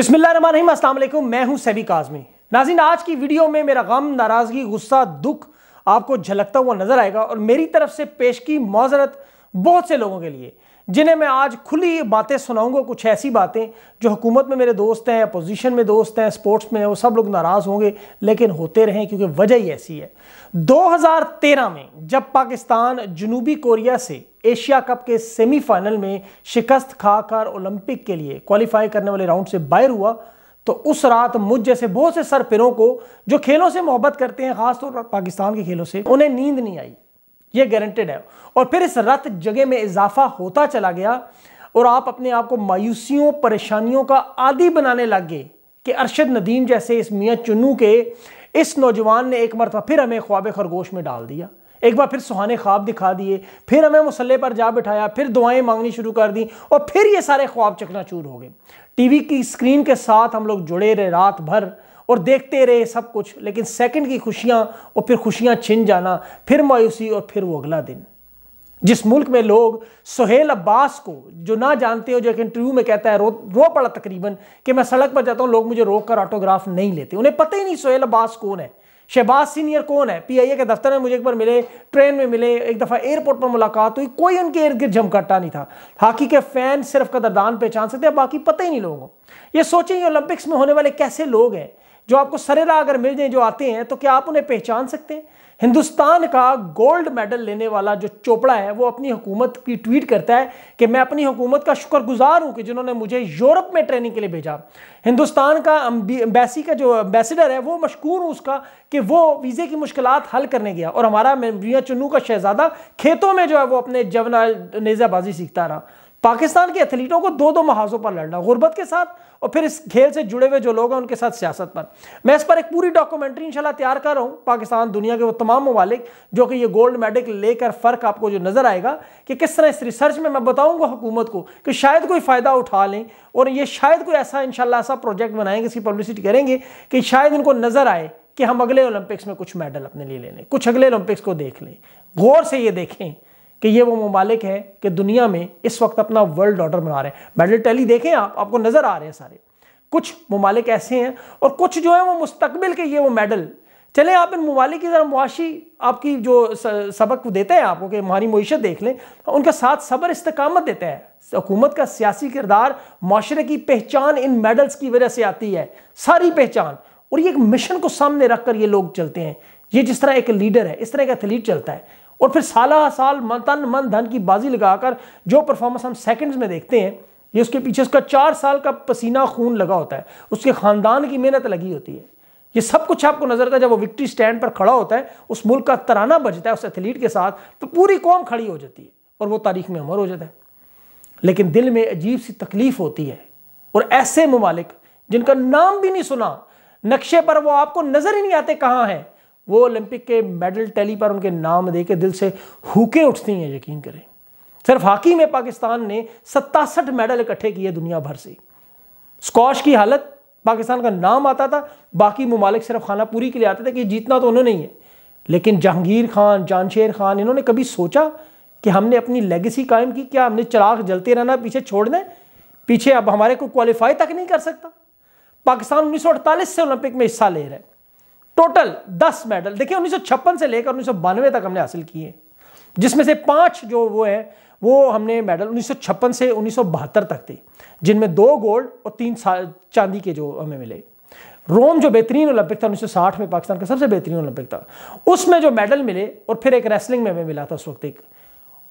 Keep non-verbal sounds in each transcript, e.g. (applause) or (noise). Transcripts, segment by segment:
बिस्मिल्लाम मैं हूं सैबी काजमी नाजिन आज की वीडियो में मेरा गम नाराज़गी गुस्सा दुख आपको झलकता हुआ नज़र आएगा और मेरी तरफ से पेश की मोजरत बहुत से लोगों के लिए जिन्हें मैं आज खुली बातें सुनाऊंगा कुछ ऐसी बातें जो हुकूमत में मेरे दोस्त हैं अपोजिशन में दोस्त हैं स्पोर्ट्स में वो सब लोग नाराज़ होंगे लेकिन होते रहें क्योंकि वजह ही ऐसी है 2013 में जब पाकिस्तान जनूबी कोरिया से एशिया कप के सेमीफाइनल में शिकस्त खाकर ओलंपिक के लिए क्वालिफाई करने वाले राउंड से बाहर हुआ तो उस रात मुझ जैसे बहुत से सरपिरों को जो खेलों से मोहब्बत करते हैं खासतौर पर पाकिस्तान के खेलों से उन्हें नींद नहीं आई ये गारंटेड है और फिर इस रत जगह में इजाफा होता चला गया और आप अपने आप को मायूसियों परेशानियों का आदि बनाने लग गए कि अरशद नदीम जैसे इस मियाँ चुन्नू के इस नौजवान ने एक मरतबा फिर हमें ख्वाब खरगोश में डाल दिया एक बार फिर सुहाने ख्वाब दिखा दिए फिर हमें मसल्ले पर जा बिठाया फिर दुआएं मांगनी शुरू कर दी और फिर ये सारे ख्वाब चकनाचूर हो गए टीवी की स्क्रीन के साथ हम लोग जुड़े रहे रात भर और देखते रहे सब कुछ लेकिन सेकंड की खुशियां और फिर खुशियां छिन जाना फिर मायूसी और फिर वो अगला दिन जिस मुल्क में लोग सुहेल अब्बास को जो ना जानते हो जो एक इंटरव्यू में कहता है रो रो पड़ा तकरीबन कि मैं सड़क पर जाता हूँ लोग मुझे रोक कर ऑटोग्राफ नहीं लेते उन्हें पता ही नहीं सुहेल अब्बास कौन है शहबाज सीनियर कौन है पीआईए के दफ्तर में मुझे एक बार मिले ट्रेन में मिले एक दफ़ा एयरपोर्ट पर मुलाकात हुई कोई उनके इर्द गिर्द झमकाटा नहीं था हाकी के फैन सिर्फ कदरदान पहचान सकते बाकी पता ही नहीं लोगों ये सोचें ये ओलंपिक्स में होने वाले कैसे लोग हैं जो आपको सरेरा अगर मिल जाए जो आते हैं तो क्या आप उन्हें पहचान सकते हैं हिंदुस्तान का गोल्ड मेडल लेने वाला जो चोपड़ा है वो अपनी हुकूमत की ट्वीट करता है कि मैं अपनी हुकूमत का शुक्रगुजार हूं कि जिन्होंने मुझे यूरोप में ट्रेनिंग के लिए भेजा हिंदुस्तान का अम्बेसी का जो अम्बेसडर है वो मशहूर हूँ उसका कि वो वीज़े की मुश्किल हल करने गया और हमारा मियाँ चुनू का शहजादा खेतों में जो है वो अपने जवना नेजाबाजी सीखता रहा पाकिस्तान के एथलीटों को दो दो महाजों पर लड़ना गुर्बत के साथ और फिर इस खेल से जुड़े हुए जो लोग हैं उनके साथ सियासत पर मैं इस पर एक पूरी डॉक्यूमेंट्री इंशाल्लाह तैयार कर रहा हूँ पाकिस्तान दुनिया के वो तमाम ममालिक जो कि ये गोल्ड मेडल लेकर फ़र्क आपको जो नज़र आएगा कि किस तरह इस रिसर्च में मैं बताऊँगा हुकूमत को कि शायद कोई फ़ायदा उठा लें और ये शायद कोई ऐसा इन ऐसा प्रोजेक्ट बनाएंगे इसकी पब्लिसिटी करेंगे कि शायद इनको नज़र आए कि हम अगले ओलंपिक्स में कुछ मेडल अपने लिए ले लें कुछ अगले ओलंपिक्स को देख लें गौर से ये देखें कि ये वो ममालिक हैं कि दुनिया में इस वक्त अपना वर्ल्ड ऑर्डर बना रहे हैं मेडल टैली देखें आप आपको नज़र आ रहे हैं सारे कुछ ममालिक ऐसे हैं और कुछ जो है वो मुस्तबिल के ये वो मेडल चले आप इन ममालिक की ज़रा मुआशी आपकी जो सबक देते हैं आपको कि हमारी मीशत देख लें तो उनके साथ सबर इस्तकामत देते हैं हुकूमत का सियासी किरदार माशरे की पहचान इन मेडल्स की वजह से आती है सारी पहचान और ये एक मिशन को सामने रख कर ये लोग चलते हैं ये जिस तरह एक लीडर है इस तरह का एथलीट चलता है और फिर साला साल तन मन धन की बाजी लगाकर जो परफॉर्मेंस हम सेकंड्स में देखते हैं ये उसके पीछे उसका चार साल का पसीना खून लगा होता है उसके ख़ानदान की मेहनत लगी होती है ये सब कुछ आपको नजर आता है जब वो विक्ट्री स्टैंड पर खड़ा होता है उस मुल्क का तराना बजता है उस एथलीट के साथ तो पूरी कौम खड़ी हो जाती है और वो तारीख में अमर हो जाता है लेकिन दिल में अजीब सी तकलीफ होती है और ऐसे ममालिक जिनका नाम भी नहीं सुना नक्शे पर वो आपको नजर ही नहीं आते कहाँ हैं वो ओलंपिक के मेडल टैली पर उनके नाम दे के दिल से हुके उठती हैं यकीन करें सिर्फ हॉकी में पाकिस्तान ने सत्तासठ मेडल इकट्ठे किए दुनिया भर से स्कॉश की हालत पाकिस्तान का नाम आता था बाकी ममालिक सिर्फ खाना पूरी के लिए आते थे कि जीतना तो उन्होंने ही है लेकिन जहांगीर खान जानशेर खान इन्होंने कभी सोचा कि हमने अपनी लेगेसी कायम की क्या हमने चराग जलते रहना पीछे छोड़ दें पीछे अब हमारे को क्वालिफाई तक नहीं कर सकता पाकिस्तान 1948 से ओलंपिक में हिस्सा ले रहा है टोटल 10 मेडल देखिए उन्नीस से लेकर उन्नीस तक हमने हासिल किए जिसमें से पांच जो वो है वो हमने मेडल उन्नीस से उन्नीस तक थे जिनमें दो गोल्ड और तीन चांदी के जो हमें मिले रोम जो बेहतरीन ओलंपिक था 1960 में पाकिस्तान का सबसे बेहतरीन ओलंपिक था उसमें जो मेडल मिले और फिर एक रेसलिंग में हमें मिला था उस वक्त एक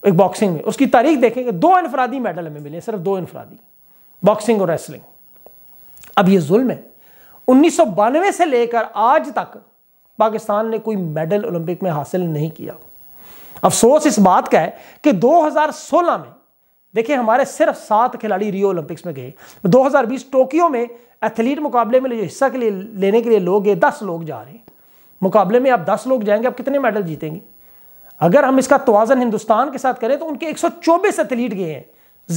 एक बॉक्सिंग में उसकी तारीख देखेंगे दो इनफरादी मेडल हमें मिले सिर्फ दो इनफरादी बॉक्सिंग और रेसलिंग अब ये जुल्म है उन्नीस से लेकर आज तक पाकिस्तान ने कोई मेडल ओलंपिक में हासिल नहीं किया अफसोस इस बात का है कि 2016 में देखिए हमारे सिर्फ सात खिलाड़ी रियो ओलंपिक्स में गए 2020 टोक्यो में एथलीट मुकाबले में जो हिस्सा के लिए लेने के लिए लोग गए दस लोग जा रहे हैं मुकाबले में आप दस लोग जाएंगे आप कितने मेडल जीतेंगे अगर हम इसका तोज़न हिंदुस्तान के साथ करें तो उनके एक एथलीट गए हैं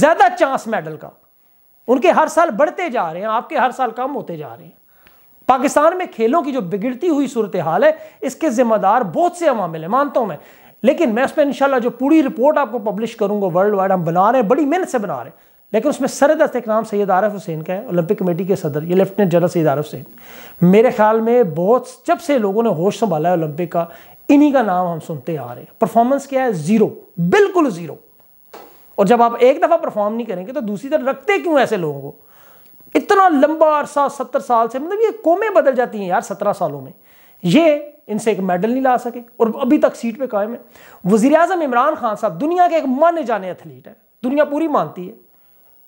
ज़्यादा चांस मेडल का उनके हर साल बढ़ते जा रहे हैं आपके हर साल कम होते जा रहे हैं पाकिस्तान में खेलों की जो बिगड़ती हुई सूरत हाल है इसके जिम्मेदार बहुत से अवामिल हैं मानता हूं मैं लेकिन मैं उस पर जो पूरी रिपोर्ट आपको पब्लिश करूंगा वर्ल्ड वाइड हम बना रहे हैं बड़ी मेहनत से बना रहे हैं लेकिन उसमें सरदस्त एक नाम सैद आरफ हुसैन का है ओलंपिक कमेटी के सदर ये लेफ्टिनेंट जनरल सैद आरफ हुसैन मेरे ख्याल में बहुत जब से लोगों ने होश संभाला है ओलंपिक का इन्हीं का नाम हम सुनते आ रहे हैं परफॉर्मेंस क्या है जीरो बिल्कुल जीरो और जब आप एक दफ़ा परफॉर्म नहीं करेंगे तो दूसरी तरफ रखते क्यों ऐसे लोगों को इतना लंबा अरसा सत्तर साल से मतलब ये कोमें बदल जाती हैं यार सत्रह सालों में ये इनसे एक मेडल नहीं ला सके और अभी तक सीट पे कायम है वजीर अजम इमरान खान साहब दुनिया के एक माने जाने एथलीट है दुनिया पूरी मानती है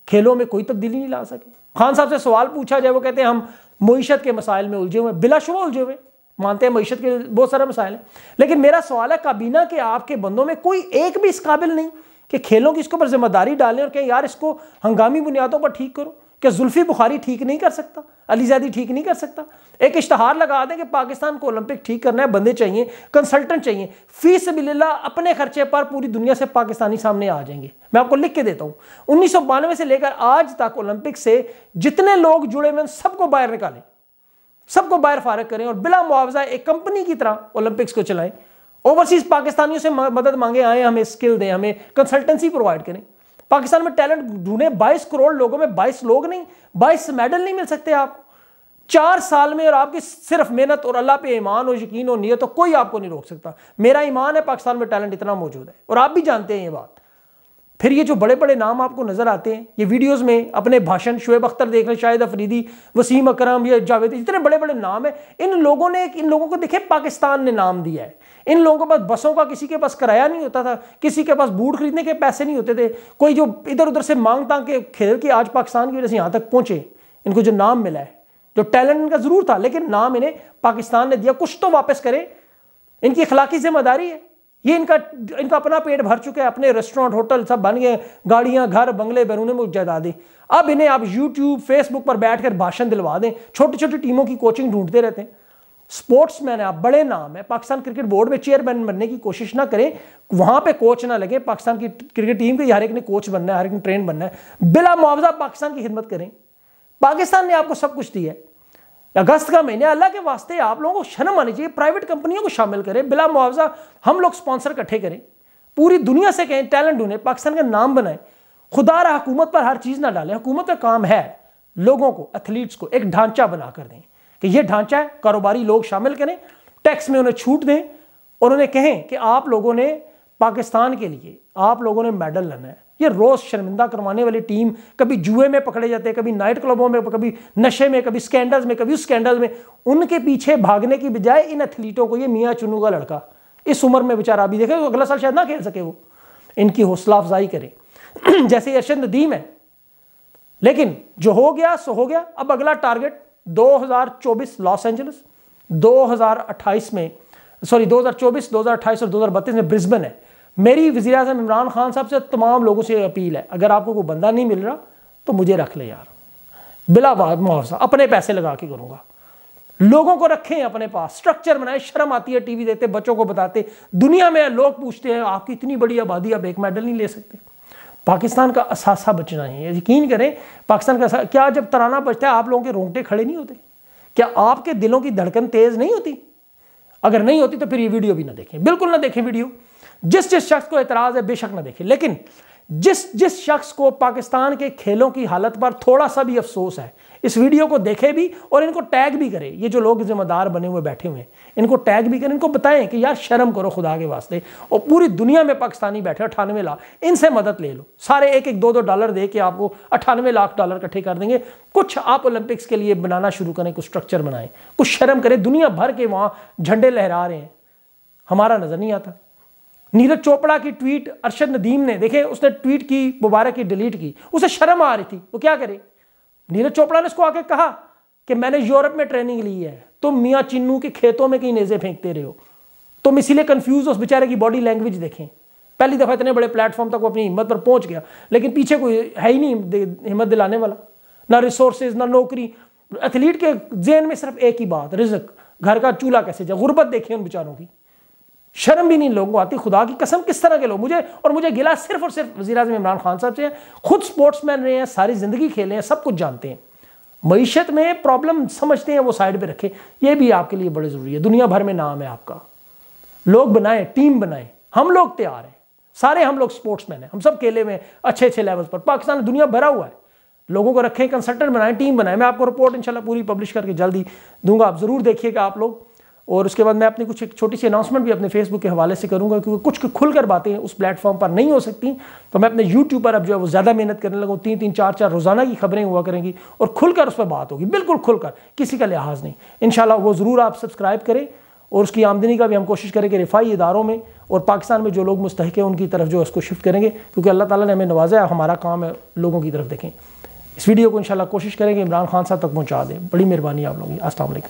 खेलों में कोई तब्दीली नहीं ला सके खान साहब से सवाल पूछा जाए वो कहते हैं हम मीशत के मसाइल में उलझे हुए बिलाशुबा उलझे हुए मानते हैं मीशत के बहुत सारे मसाइल हैं लेकिन मेरा सवाल है काबीना के आपके बंदों में कोई एक भी इस काबिल नहीं कि खेलों की इसके ऊपर जिम्मेदारी डालें और कहें यार इसको हंगामी बुनियादों पर ठीक करो कि जुल्फी बुखारी ठीक नहीं कर सकता अलीजादी ठीक नहीं कर सकता एक इश्तहार लगा दें कि पाकिस्तान को ओलंपिक ठीक करना है बंदे चाहिए कंसल्टेंट चाहिए फीस बिल्ला अपने खर्चे पर पूरी दुनिया से पाकिस्तानी सामने आ जाएंगे मैं आपको लिख के देता हूँ उन्नीस से लेकर आज तक ओलंपिक से जितने लोग जुड़े हुए सबको बाहर निकालें सबको बाहर फारग करें और बिला मुआवजा एक कंपनी की तरह ओलंपिक्स को चलाएं ओवरसीज पाकिस्तानियों से मदद मांगे आए हमें स्किल दें हमें कंसल्टेंसी प्रोवाइड करें पाकिस्तान में टैलेंट ढूंढे 22 करोड़ लोगों में 22 लोग नहीं 22 मेडल नहीं मिल सकते आप चार साल में और आपकी सिर्फ मेहनत और अल्लाह पे ईमान और यकीन और नियत तो कोई आपको नहीं रोक सकता मेरा ईमान है पाकिस्तान में टैलेंट इतना मौजूद है और आप भी जानते हैं ये बात फिर ये जो बड़े बड़े नाम आपको नजर आते हैं ये वीडियोस में अपने भाषण शुएब अख्तर देख रहे शाहिद अफरीदी वसीम अकरम या जावेद इतने बड़े बड़े नाम हैं इन लोगों ने इन लोगों को देखे पाकिस्तान ने नाम दिया है इन लोगों के पास बसों का किसी के पास किराया नहीं होता था किसी के पास बूट खरीदने के पैसे नहीं होते थे कोई जो इधर उधर से मांग तांग के खेल के आज पाकिस्तान की वजह से यहाँ तक पहुँचे इनको जो नाम मिला है जो टैलेंट इनका ज़रूर था लेकिन नाम इन्हें पाकिस्तान ने दिया कुछ तो वापस करें इनकी अखलाकी जिम्मेदारी है ये इनका इनका अपना पेट भर चुके हैं अपने रेस्टोरेंट होटल सब बन गए गाड़ियां घर बंगले बैरून मुल्क जायदादें अब इन्हें आप यूट्यूब फेसबुक पर बैठकर भाषण दिलवा दें छोटी छोटी टीमों की कोचिंग ढूंढते रहते हैं स्पोर्ट्समैन है आप बड़े नाम है पाकिस्तान क्रिकेट बोर्ड में चेयरमैन बनने की कोशिश ना करें वहां पे कोच ना लगे पाकिस्तान की क्रिकेट टीम के हर एक ने कोच बनना है हर एक ने ट्रेन बनना है बिला मुआवजा पाकिस्तान की खिदमत करें पाकिस्तान ने आपको सब कुछ दिया है अगस्त का महीना अल्लाह के वास्ते आप लोगों को शर्म आनी चाहिए प्राइवेट कंपनियों को शामिल करें बिला मुआवजा हम लोग स्पॉन्सर इकट्ठे करें पूरी दुनिया से कहें टैलेंट ढूंढें पाकिस्तान का नाम बनाएं खुदा रहा हुकूमत पर हर चीज़ ना डालें हुकूमत का काम है लोगों को एथलीट्स को एक ढांचा बना कर दें कि यह ढांचा है कारोबारी लोग शामिल करें टैक्स में उन्हें छूट दें और उन्हें कहें कि आप लोगों ने पाकिस्तान के लिए आप लोगों ने मेडल लाना है ये रोज शर्मिंदा करवाने वाली टीम कभी जुए में पकड़े जाते हैं कभी नाइट क्लबों में कभी नशे में कभी स्कैंडल्स में कभी उस स्कैंडल में उनके पीछे भागने की बजाय इन एथलीटों को ये मियाँ चुनू का लड़का इस उम्र में बेचारा अभी देखे तो अगला साल शायद ना खेल सके वो इनकी हौसला अफजाई करें (clears throat) जैसे यशन नदीम है लेकिन जो हो गया सो हो गया अब अगला टारगेट 2024 लॉस एंजल्स 2028 में सॉरी 2024 2028 और 2032 में ब्रिस्बेन है मेरी वजी अजम इमरान खान साहब से तमाम लोगों से अपील है अगर आपको कोई बंदा नहीं मिल रहा तो मुझे रख ले यार बिला मुआवजा अपने पैसे लगा के करूँगा लोगों को रखें अपने पास स्ट्रक्चर बनाए शर्म आती है टीवी देते बच्चों को बताते दुनिया में लोग पूछते हैं आपकी इतनी बड़ी आबादी आप एक मेडल नहीं ले सकते पाकिस्तान का असासा बचना है यकीन करें पाकिस्तान का क्या जब तराना बचता है आप लोगों के रोंगटे खड़े नहीं होते क्या आपके दिलों की धड़कन तेज़ नहीं होती अगर नहीं होती तो फिर ये वीडियो भी ना देखें बिल्कुल ना देखें वीडियो जिस जिस शख्स को एतराज़ है बेशक ना देखें लेकिन जिस जिस शख्स को पाकिस्तान के खेलों की हालत पर थोड़ा सा भी अफसोस है इस वीडियो को देखे भी और इनको टैग भी करें ये जो लोग जिम्मेदार बने हुए बैठे हुए हैं इनको टैग भी करें इनको बताएं कि यार शर्म करो खुदा के वास्ते और पूरी दुनिया में पाकिस्तानी बैठे अठानवे लाख इनसे मदद ले लो सारे एक एक दो दो डॉलर दे के आपको अठानवे लाख डॉलर इकट्ठे कर देंगे कुछ आप ओलंपिक्स के लिए बनाना शुरू करें कुछ स्ट्रक्चर बनाएं कुछ शर्म करें दुनिया भर के वहाँ झंडे लहरा रहे हैं हमारा नज़र नहीं आता नीरज चोपड़ा की ट्वीट अरशद नदीम ने देखे उसने ट्वीट की मुबारक की डिलीट की उसे शर्म आ रही थी वो क्या करे नीरज चोपड़ा ने उसको आके कहा कि मैंने यूरोप में ट्रेनिंग ली है तुम मियाँ चिन्नू के खेतों में कहीं नेजे फेंकते रहे हो तुम इसीलिए कन्फ्यूज हो उस बेचारे की बॉडी लैंग्वेज देखें पहली दफ़ा इतने बड़े प्लेटफॉर्म तक वो अपनी हिम्मत पर पहुंच गया लेकिन पीछे कोई है ही नहीं हिम्मत दिलाने वाला ना रिसोर्सेज ना नौकरी एथलीट के जेन में सिर्फ एक ही बात रिजक घर का चूल्हा कैसे जाए गुर्बत देखें उन बेचारों की शर्म भी नहीं लोगों को आती खुदा की कसम किस तरह के लोग मुझे और मुझे गिला सिर्फ और सिर्फ वजी अजम इमरान खान साहब से खुद स्पोर्ट्स मैन रहे हैं सारी ज़िंदगी खेले हैं सब कुछ जानते हैं मीशत में प्रॉब्लम समझते हैं वो साइड पर रखें यह भी आपके लिए बड़े ज़रूरी है दुनिया भर में नाम है आपका लोग बनाए टीम बनाएं हम लोग तैयार हैं सारे हम लोग स्पोर्ट्समैन हैं हम सब खेले में अच्छे अच्छे लेवल्स पर पाकिस्तान दुनिया भरा हुआ है लोगों को रखें कंसल्टेंट बनाएं टीम बनाएं मैं आपको रिपोर्ट इंशाल्लाह पूरी पब्लिश करके जल्दी दूंगा आप ज़रूर देखिएगा आप लोग और उसके बाद मैं अपनी कुछ एक छोटी सी अनाउंसमेंट भी अपने फेसबुक के हवाले से करूँगा क्योंकि कुछ खुलकर बातें उस प्लेटफॉर्म पर नहीं हो सकती तो मैं अपने यूट्यूब पर अब जो है वो ज़्यादा मेहनत करने लगूँ तीन तीन चार चार रोज़ाना की खबरें हुआ करेंगी और खुलकर उस पर बात होगी बिल्कुल खुलकर किसी का लिहाज नहीं इन वो ज़रूर आप सब्सक्राइब करें और उसकी आमदनी का भी हम कोशिश करें कि रिफाई इदारों में और पाकिस्तान में जो लोग मुस्तक हैं उनकी तरफ जो उसको शिफ्ट करेंगे क्योंकि अल्लाह ताला ने हमें नवाजा है हमारा काम है लोगों की तरफ देखें इस वीडियो को इंशाल्लाह कोशिश करेंगे इमरान खान साहब तक पहुंचा दें बड़ी मेहरबानी आप लोगों की असल